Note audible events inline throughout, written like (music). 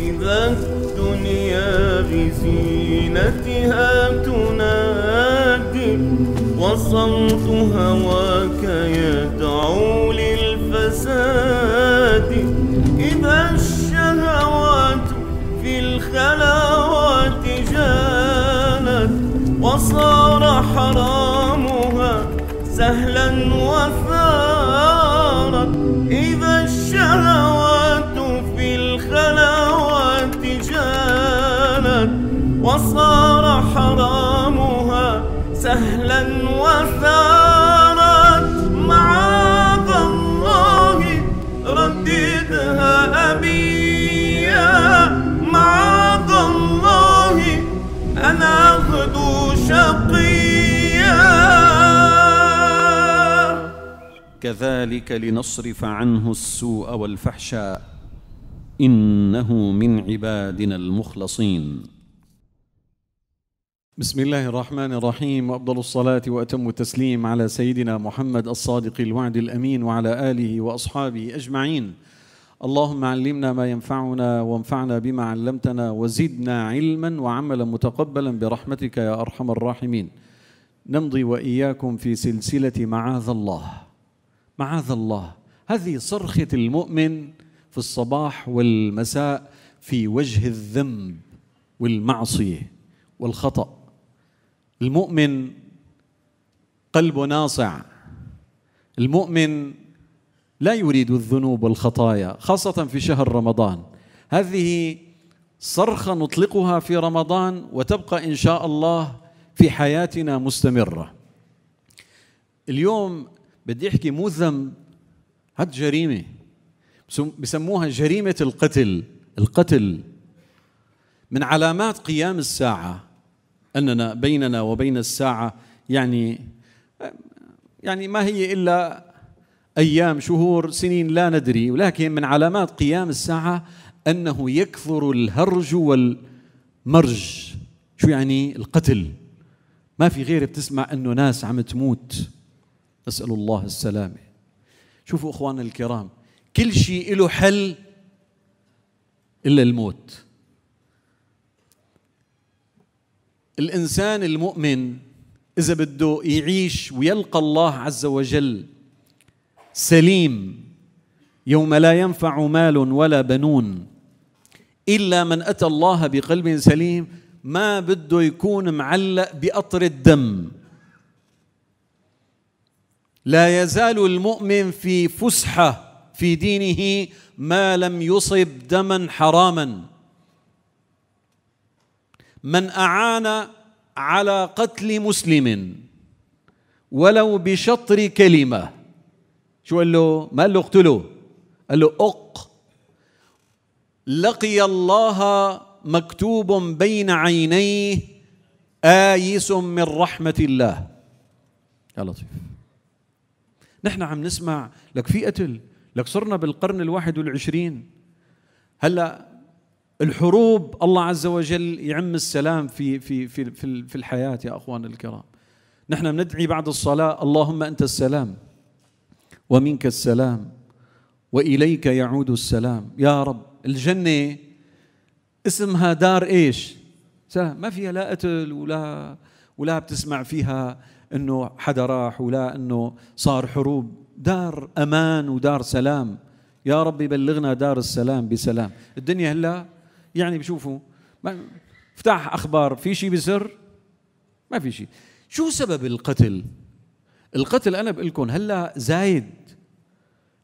إذا الدنيا بزينتها تنادي وصوت هواك يدعو للفساد إذا الشهوات في الخلاوات جانت وصار حرامها سهلا وثارا إذا الشهوات كذلك لنصرف عنه السوء والفحشاء انه من عبادنا المخلصين بسم الله الرحمن الرحيم وافضل الصلاه واتم التسليم على سيدنا محمد الصادق الوعد الامين وعلى اله واصحابه اجمعين اللهم علمنا ما ينفعنا وانفعنا بما علمتنا وزدنا علما وعملا متقبلا برحمتك يا ارحم الراحمين نمضي واياكم في سلسله معاذ الله معاذ الله هذه صرخة المؤمن في الصباح والمساء في وجه الذنب والمعصية والخطأ المؤمن قلبه ناصع المؤمن لا يريد الذنوب والخطايا خاصة في شهر رمضان هذه صرخة نطلقها في رمضان وتبقى إن شاء الله في حياتنا مستمرة اليوم بدي احكي مو ذنب هاد جريمه بسموها جريمه القتل القتل من علامات قيام الساعه اننا بيننا وبين الساعه يعني يعني ما هي الا ايام شهور سنين لا ندري ولكن من علامات قيام الساعه انه يكثر الهرج والمرج شو يعني القتل ما في غير بتسمع انه ناس عم تموت نسأل الله السلامة شوفوا إخواننا الكرام كل شيء له حل إلا الموت الإنسان المؤمن إذا بده يعيش ويلقى الله عز وجل سليم يوم لا ينفع مال ولا بنون إلا من أتى الله بقلب سليم ما بده يكون معلق بأطر الدم لا يزال المؤمن في فسحه في دينه ما لم يصب دما حراما من اعان على قتل مسلم ولو بشطر كلمه شو قال له ما قال له اقتله قال له اق لقي الله مكتوب بين عينيه آيس من رحمة الله يا لطيف نحن عم نسمع لك في قتل لك صرنا بالقرن الواحد والعشرين هلا الحروب الله عز وجل يعم السلام في في في في, في الحياه يا اخوان الكرام نحن بندعي بعد الصلاه اللهم انت السلام ومنك السلام واليك يعود السلام يا رب الجنه اسمها دار ايش سلام ما فيها لا قتل ولا ولا بتسمع فيها انه حدا راح ولا انه صار حروب دار امان ودار سلام يا رب يبلغنا دار السلام بسلام الدنيا هلا يعني بشوفوا افتح اخبار في شيء بسر ما في شيء شو سبب القتل القتل انا بقول لكم هلا زايد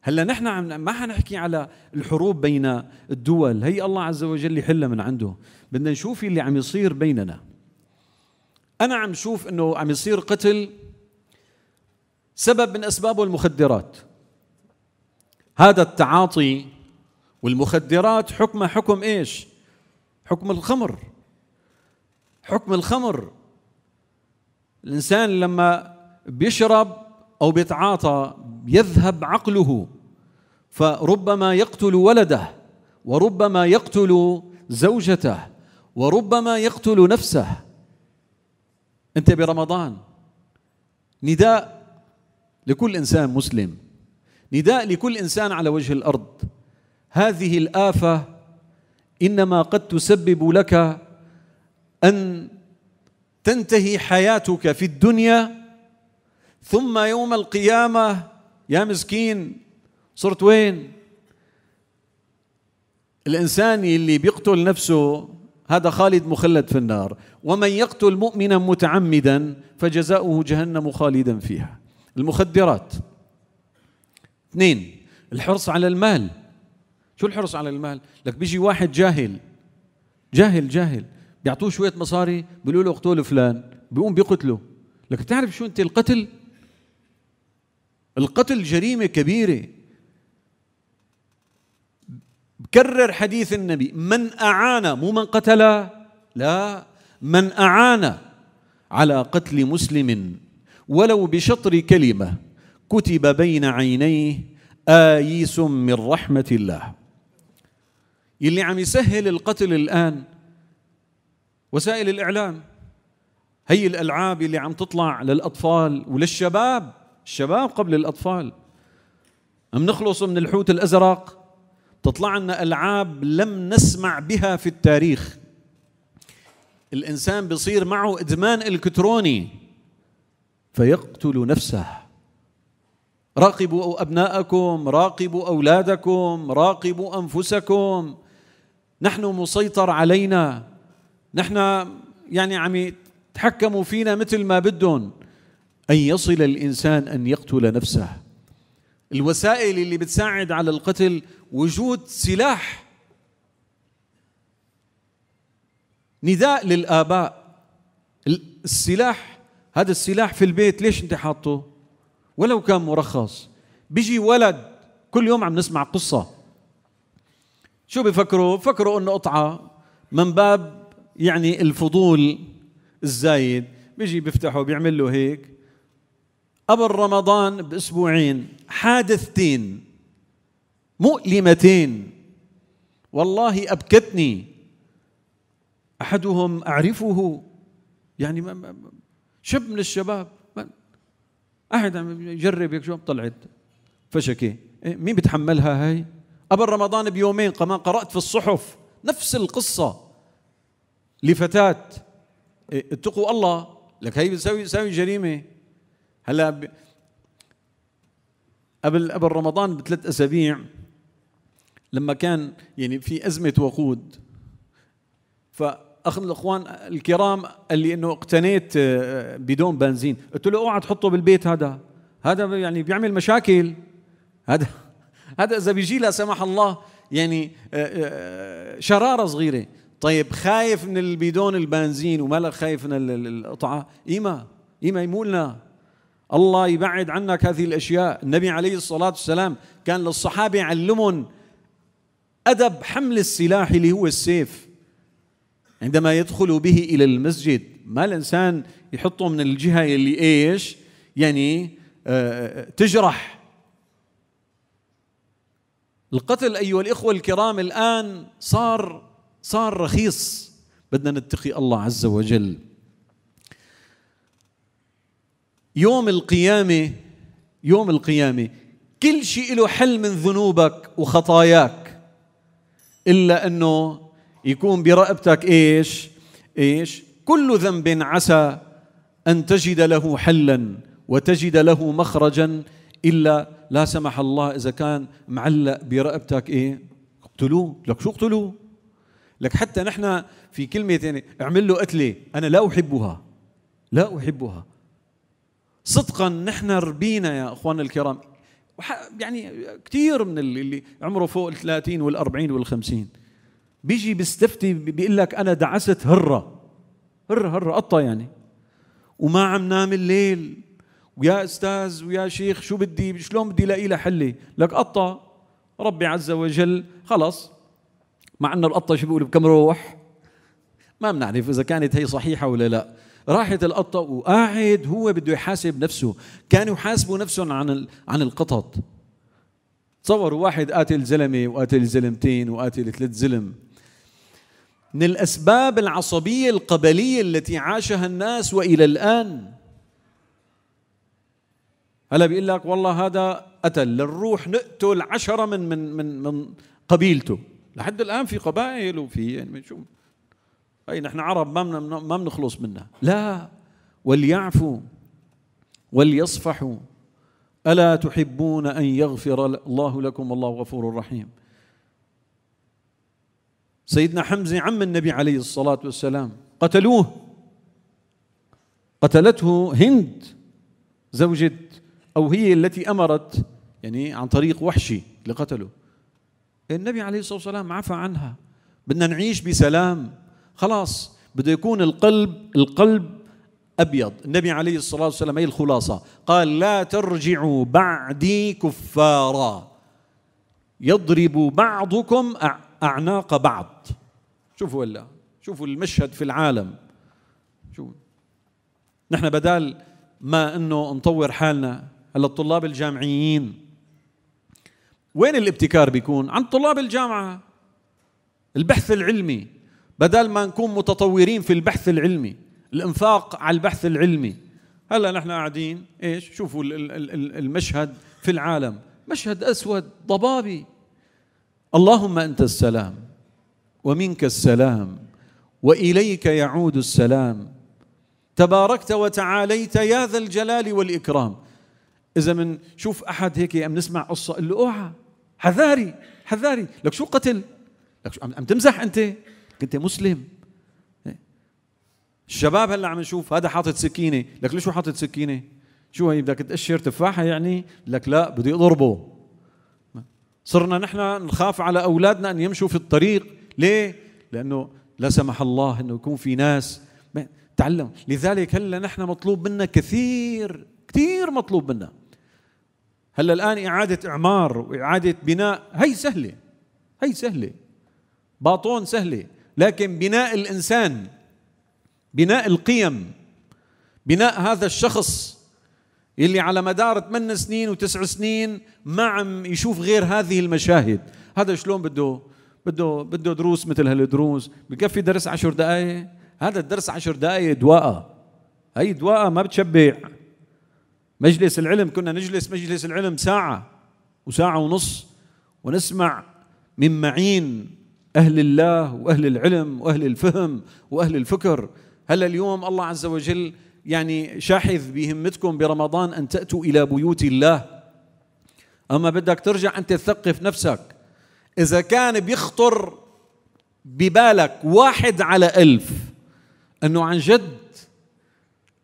هلا نحن عم ما حنحكي على الحروب بين الدول هي الله عز وجل يحلها من عنده بدنا نشوف اللي عم يصير بيننا انا عم شوف انه عم يصير قتل سبب من اسبابه المخدرات هذا التعاطي والمخدرات حكمه حكم ايش حكم الخمر حكم الخمر الانسان لما بيشرب او بيتعاطى يذهب عقله فربما يقتل ولده وربما يقتل زوجته وربما يقتل نفسه أنت برمضان نداء لكل إنسان مسلم نداء لكل إنسان على وجه الأرض هذه الآفة إنما قد تسبب لك أن تنتهي حياتك في الدنيا ثم يوم القيامة يا مسكين صرت وين الإنسان اللي بيقتل نفسه هذا خالد مخلد في النار ومن يقتل مؤمنا متعمدا فجزاؤه جهنم خالدا فيها المخدرات اثنين الحرص على المال شو الحرص على المال لك بيجي واحد جاهل جاهل جاهل بيعطوه شويه مصاري بيقولوا له اقتل فلان بيقوم بيقتله لك تعرف شو انت القتل القتل جريمه كبيره بكرر حديث النبي من أعان مو من قتل لا من أعان على قتل مسلم ولو بشطر كلمة كتب بين عينيه آيس من رحمة الله اللي عم يسهل القتل الآن وسائل الإعلام هي الألعاب اللي عم تطلع للأطفال وللشباب الشباب قبل الأطفال عم نخلص من الحوت الأزرق تطلع لنا العاب لم نسمع بها في التاريخ الانسان بيصير معه ادمان الكتروني فيقتل نفسه راقبوا ابناءكم راقبوا اولادكم راقبوا انفسكم نحن مسيطر علينا نحن يعني عم يتحكموا فينا مثل ما بدهم ان يصل الانسان ان يقتل نفسه الوسائل اللي بتساعد على القتل وجود سلاح نداء للآباء السلاح هذا السلاح في البيت ليش انت حاطه ولو كان مرخص بيجي ولد كل يوم عم نسمع قصة شو بفكروا فكروا انه قطعة من باب يعني الفضول الزايد بيجي بيفتحه بيعمل له هيك قبل رمضان باسبوعين حادثتين مؤلمتين والله ابكتني احدهم اعرفه يعني شب من الشباب احد عم يجرب هيك شو طلعت فشكي إيه، مين بتحملها هاي قبل رمضان بيومين كمان قرات في الصحف نفس القصه لفتاه إيه، اتقوا الله لك هي بتسوي جريمه هلا ب... قبل قبل رمضان بثلاث اسابيع لما كان يعني في ازمه وقود فاخ من الاخوان الكرام قال لي انه اقتنيت آه، بدون بنزين قلت له اوعى تحطه بالبيت هذا هذا يعني بيعمل مشاكل هذا (laughs) هذا اذا بيجي لا سمح الله يعني آه، آه، شراره صغيره طيب خايف من البيدون البنزين ومالك خايف من القطعه ايما ايما يمولنا الله يبعد عنك هذه الأشياء النبي عليه الصلاة والسلام كان للصحابة يعلمهم أدب حمل السلاح اللي هو السيف عندما يدخل به إلى المسجد ما الإنسان يحطه من الجهة اللي إيش يعني آه، آه، تجرح القتل أيها الإخوة الكرام الآن صار صار رخيص بدنا نتقي الله عز وجل يوم القيامة يوم القيامة كل شيء له حل من ذنوبك وخطاياك إلا أنه يكون برقبتك إيش إيش كل ذنب عسى أن تجد له حلا وتجد له مخرجا إلا لا سمح الله إذا كان معلق برقبتك إيه اقتلوه لك شو اقتلوه لك حتى نحن في كلمة ثانية اعمل له قتلة أنا لا أحبها لا أحبها صدقا نحن ربينا يا اخواننا الكرام يعني كثير من اللي عمره فوق ال 30 وال 40 وال 50 بيجي بيستفتي بيقول لك انا دعست هره هره هره قطه يعني وما عم نام الليل ويا استاذ ويا شيخ شو بدي شلون بدي الاقي لها حله لك قطه ربي عز وجل خلص مع انه القطه شو بيقول بكم روح ما بنعرف اذا كانت هي صحيحه ولا لا راحت القطة وقاعد هو بده يحاسب نفسه كانوا يحاسبوا نفسهم عن عن القطط تصوروا واحد قاتل زلمة وقاتل زلمتين وقاتل ثلاث زلم من الأسباب العصبية القبلية التي عاشها الناس وإلى الآن هلا بيقول لك والله هذا قتل لنروح نقتل عشرة من من من من قبيلته لحد الآن في قبائل وفي يعني بنشوف اي نحن عرب ما ما بنخلص منها لا وليعفوا وليصفحوا الا تحبون ان يغفر الله لكم والله غفور رحيم سيدنا حمزه عم النبي عليه الصلاه والسلام قتلوه قتلته هند زوجة أو هي التي أمرت يعني عن طريق وحشي لقتله النبي عليه الصلاة والسلام عفى عنها بدنا نعيش بسلام خلاص بده يكون القلب القلب ابيض النبي عليه الصلاه والسلام هي الخلاصه قال لا ترجعوا بعدي كفارا يضرب بعضكم اعناق بعض شوفوا ولا شوفوا المشهد في العالم شوفوا نحن بدال ما انه نطور حالنا هلا الطلاب الجامعيين وين الابتكار بيكون عند طلاب الجامعه البحث العلمي بدل ما نكون متطورين في البحث العلمي الانفاق على البحث العلمي هلا نحن قاعدين ايش شوفوا المشهد في العالم مشهد اسود ضبابي اللهم انت السلام ومنك السلام واليك يعود السلام تباركت وتعاليت يا ذا الجلال والاكرام اذا من شوف احد هيك عم نسمع قصه اللي اوعى حذاري حذاري لك شو قتل لك شو عم تمزح انت انت مسلم الشباب هلا عم نشوف هذا حاطط سكينه لك ليش حاطط سكينه شو هي بدك تقشر تفاحه يعني لك لا بدي اضربه صرنا نحن نخاف على اولادنا ان يمشوا في الطريق ليه لانه لا سمح الله انه يكون في ناس تعلم لذلك هلا نحن مطلوب منا كثير كثير مطلوب منا هلا الان اعاده اعمار واعاده بناء هي سهله هي سهله باطون سهله لكن بناء الانسان بناء القيم بناء هذا الشخص اللي على مدار 8 سنين وتسع سنين ما عم يشوف غير هذه المشاهد هذا شلون بده بده بده دروس مثل هالدروس بكفي درس عشر دقائق هذا الدرس عشر دقائق دواء هي دواء ما بتشبع مجلس العلم كنا نجلس مجلس العلم ساعة وساعة ونص ونسمع من معين أهل الله وأهل العلم وأهل الفهم وأهل الفكر هل اليوم الله عز وجل يعني شاحذ بهمتكم برمضان أن تأتوا إلى بيوت الله أما بدك ترجع أنت تثقف نفسك إذا كان بيخطر ببالك واحد على ألف أنه عن جد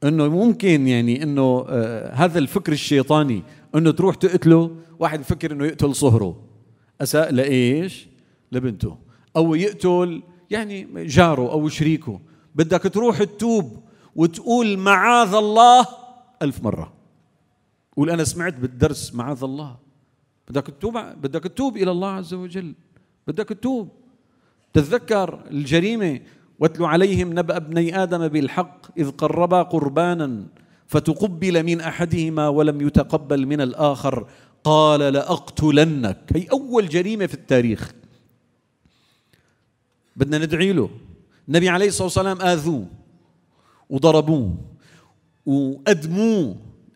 أنه ممكن يعني أنه آه هذا الفكر الشيطاني أنه تروح تقتله واحد بفكر أنه يقتل صهره أساء لإيش؟ لبنته او يقتل يعني جاره او شريكه بدك تروح تتوب وتقول معاذ الله ألف مرة قول أنا سمعت بالدرس معاذ الله بدك تتوب بدك تتوب إلى الله عز وجل بدك تتوب تتذكر الجريمة واتل عليهم نبأ ابني آدم بالحق إذ قربا قربانا فتقبل من أحدهما ولم يتقبل من الآخر قال لأقتلنك هي أول جريمة في التاريخ بدنا ندعي له النبي عليه الصلاة والسلام آذوه وضربوه وأدموه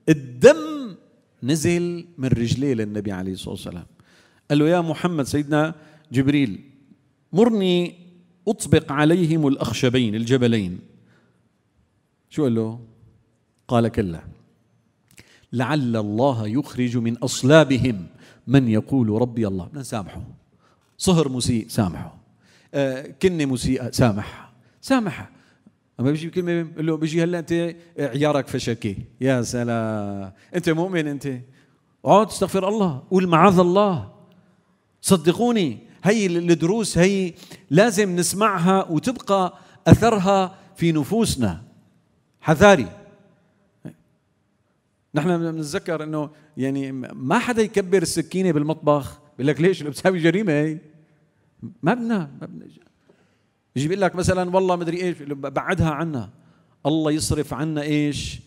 الدم نزل من رجليه للنبي عليه الصلاة والسلام قال له يا محمد سيدنا جبريل مرني أطبق عليهم الأخشبين الجبلين شو قال له قال كلا لعل الله يخرج من أصلابهم من يقول ربي الله بدنا نسامحه صهر مسيء سامحه آه، كني مسيئه آه، سامح سامح اما بيجي بكلمه بقول له بيجي هلا انت آه، عيارك فشكي يا سلام انت مؤمن انت اقعد استغفر الله قول معاذ الله صدقوني هي الدروس هي لازم نسمعها وتبقى اثرها في نفوسنا حذاري نحن بنتذكر انه يعني ما حدا يكبر السكينه بالمطبخ بيقول لك ليش بتساوي جريمه هي ما بدنا ما بدنا يجي بيقول لك مثلا والله مدري ايش بعدها عنا الله يصرف عنا ايش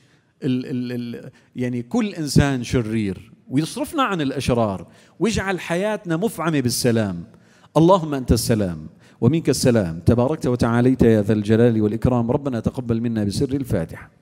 ال ال ال يعني كل انسان شرير ويصرفنا عن الاشرار ويجعل حياتنا مفعمه بالسلام اللهم انت السلام ومنك السلام تباركت وتعاليت يا ذا الجلال والاكرام ربنا تقبل منا بسر الفاتحه